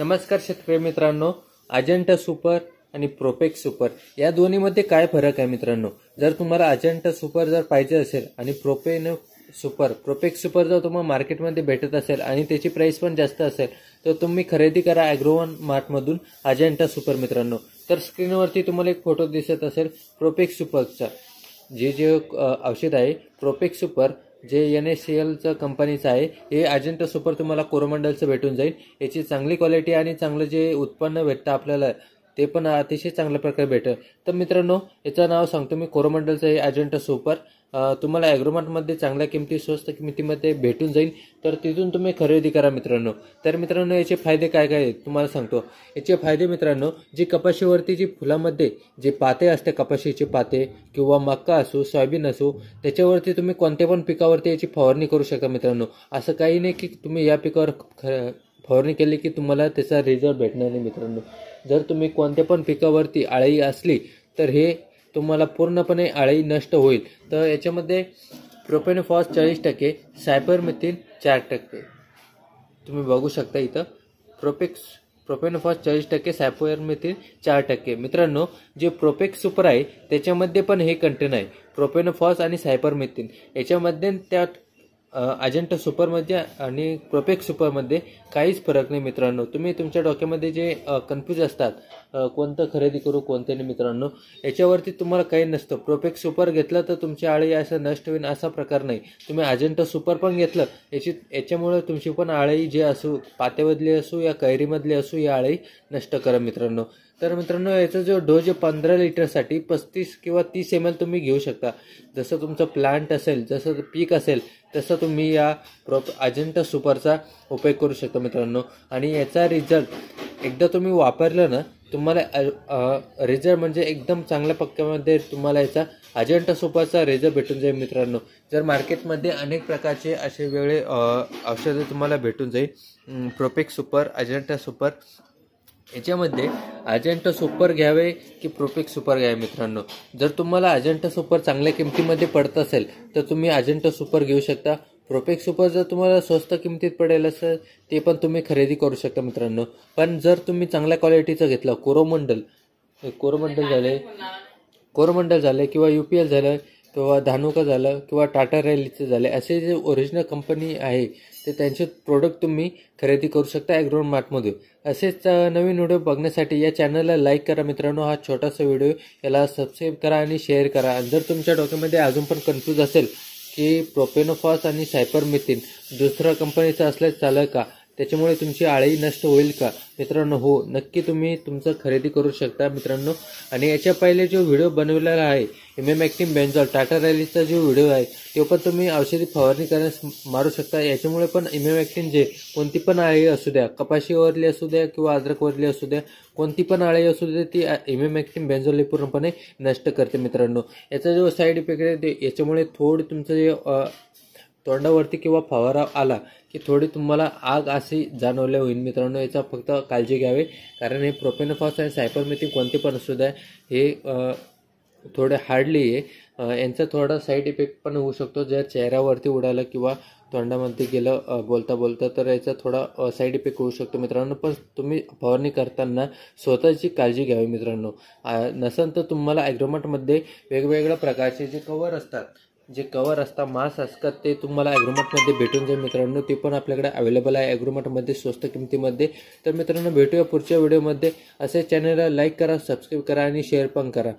नमस्कार शेतकरी मित्रांनो अजंटा सुपर आणि प्रोपेक्स सुपर या दोन्हीमध्ये काय फरक आहे मित्रांनो जर तुम्हाला अजंटा सुपर जर पाहिजे असेल आणि प्रोपेन सुपर प्रोपेक्स सुपर जर तुम्हाला मार्केटमध्ये भेटत असेल आणि त्याची प्राईस पण जास्त असेल तर तुम्ही खरेदी करा ॲग्रोवन मार्टमधून अजंटा सुपर मित्रांनो तर स्क्रीनवरती तुम्हाला एक फोटो दिसत असेल प्रोपेक्स सुपरचा जे जे औषध आहे प्रोपेक्स सुपर जे एन एस सी एलचं कंपनीचं आहे हे अजिंठा सुपर तुम्हाला कोरोमंडलचं भेटून जाईल याची चांगली क्वालिटी आणि चांगलं जे उत्पन्न भेटतं आपल्याला ते पण अतिशय चांगल्या प्रकारे भेटेल तर मित्रांनो याचं नाव सांगतो मी कोरोमंडलचं हे ॲजेंटा सुपर तुम्हाला ॲग्रोमार्टमध्ये चांगल्या किमती स्वस्त किमतीमध्ये भेटून जाईल तर तिथून तुम्ही खरेदी करा मित्रांनो तर मित्रांनो याचे फायदे काय काय आहेत तुम्हाला सांगतो याचे फायदे मित्रांनो जी कपाशीवरती जी फुलामध्ये जे पाते असते कपाशीचे पाते किंवा मक्का असो सोयाबीन असो त्याच्यावरती तुम्ही कोणत्या पण पिकावरती याची फवारणी करू शकता मित्रांनो असं काही नाही की तुम्ही या पिकावर फवारणी केली की तुम्हाला त्याचा रिझल्ट भेटणार नाही मित्रांनो जर तुम्ही कोणत्या पण पिकावरती आळी असली तर हे तुम्हाला पूर्णपणे आळी नष्ट होईल तर याच्यामध्ये प्रोपेनोफॉस चाळीस टक्के सायपरमेथिन चार टक्के तुम्ही बघू शकता इथं प्रोपेक्स प्रोपेनोफॉस चाळीस टक्के सायपरमेथिन चार टक्के मित्रांनो जे प्रोपेक्स सुपर आहे त्याच्यामध्ये पण हे कंटेन आहे प्रोपेनोफॉस आणि सायपरमेथिन याच्यामध्ये त्यात अजंटा सुपरमध्ये आणि प्रोपेक्स सुपरमध्ये काहीच फरक नाही मित्रांनो तुम्ही तुमच्या डोक्यामध्ये जे कन्फ्यूज असतात कोणतं खरेदी करू कोणतं नाही मित्रांनो याच्यावरती तुम्हाला काही नसतं प्रोपेक्स सुपर घेतलं तर तुमची आळी असं नष्ट होईल असा प्रकार नाही तुम्ही अजंटा सुपर पण घेतलं याची याच्यामुळे तुमची पण आळी जे असू पात्यामधली असू या कैरीमधली असू या आळी नष्ट करा मित्रांनो तर मित्रांनो याचा जो डोज पंधरा लिटरसाठी पस्तीस किंवा तीस एम एल तुम्ही घेऊ शकता जसं तुमचं प्लांट असेल जसं पीक असेल तसं तुम्ही या प्रोप अजिंठा सुपरचा उपयोग करू शकता मित्रांनो आणि याचा रिझल्ट एकदा तुम्ही वापरलं ना तुम्हाला रिझल्ट म्हणजे एकदम चांगल्या पक्क्यामध्ये तुम्हाला याचा अजिंठा सुपरचा रिझल्ट भेटून जाईल मित्रांनो जर मार्केटमध्ये अनेक प्रकारचे असे वेगळे औषधं तुम्हाला भेटून जाईल प्रोपेक सुपर अजिंठा सुपर याच्यामध्ये अजंटा सुपर घ्यावे की प्रोपेक सुपर घ्यावे मित्रांनो जर तुम्हाला अजंटा सुपर चांगल्या किमतीमध्ये पडत असेल तर तुम्ही अजंटा सुपर घेऊ शकता प्रोपेक सुपर जर तुम्हाला स्वस्त किमतीत पडेल असेल ते पण तुम्ही खरेदी करू शकता मित्रांनो पण जर तुम्ही चांगल्या क्वालिटीचं घेतलं कोरोमंडल कोरोमंडल झाले कोरोमंडल झाले किंवा यू पी एल झालं किंवा धानुका झालं किंवा टाटा रॅलीचं झालं असे जे ओरिजिनल कंपनी आहे ते त्यांचे प्रोडक्ट तुम्ही खरेदी करू शकता ॲग्रोन मार्टमध्ये असेच नवीन व्हिडिओ बघण्यासाठी या चॅनलला लाईक करा मित्रांनो हा छोटासा व्हिडिओ याला सबस्क्राईब करा आणि शेअर करा जर तुमच्या डोक्यामध्ये अजून पण कन्फ्यूज असेल की प्रोपेनोफॉस आणि सायपरमिथिन दुसऱ्या कंपनीचं असल्यास चालेल का त्याच्यामुळे तुमची आळी नष्ट होईल का मित्रांनो हो नक्की तुम्ही तुमचं खरेदी करू शकता मित्रांनो आणि याच्या पहिले जो व्हिडिओ बनवलेला आहे एम एम ॲक्टिम बेंझॉल टाटा रॅलीचा जो व्हिडिओ आहे तो पण तुम्ही औषधी फवारणी करण्यास मारू शकता याच्यामुळे पण एम एम जे कोणती पण आळी असू द्या कपाशीवरली असू द्या किंवा अद्रकवरली असू द्या कोणती पण आळी असू द्या ती एम एम ॲक्टिम पूर्णपणे नष्ट करते मित्रांनो याचा जो साईड इफेक्ट आहे ते याच्यामुळे थोडं तुमचं जे तोंडावरती किंवा फवारा आला की थोडी तुम्हाला आग अशी जाणवल्या होईल मित्रांनो याचा फक्त काळजी घ्यावी कारण हे प्रोपेनोफॉस आणि सायपरमेथिन कोणती पण असू द्या हे थोडे हार्डली आहे यांचा थोडा साईड इफेक्ट पण होऊ शकतो जर चेहऱ्यावरती उडालं किंवा तोंडामध्ये गेलं बोलता बोलता तर याचा थोडा साईड इफेक्ट होऊ शकतो मित्रांनो पण तुम्ही फवारणी करताना स्वतःची काळजी घ्यावी मित्रांनो नसेल तर तुम्हाला ॲग्रोमॅटमध्ये वेगवेगळ्या प्रकारचे जे कवर असतात जे कवर असतात मास असतात ते तुम्हाला ॲग्रोमॅटमध्ये भेटून जाईल मित्रांनो ते पण आपल्याकडे अवेलेबल आहे ॲग्रोमॅटमध्ये स्वस्त किमतीमध्ये तर मित्रांनो भेटूया पुढच्या व्हिडिओमध्ये असे चॅनलला लाईक करा सबस्क्राईब करा आणि शेअर पण करा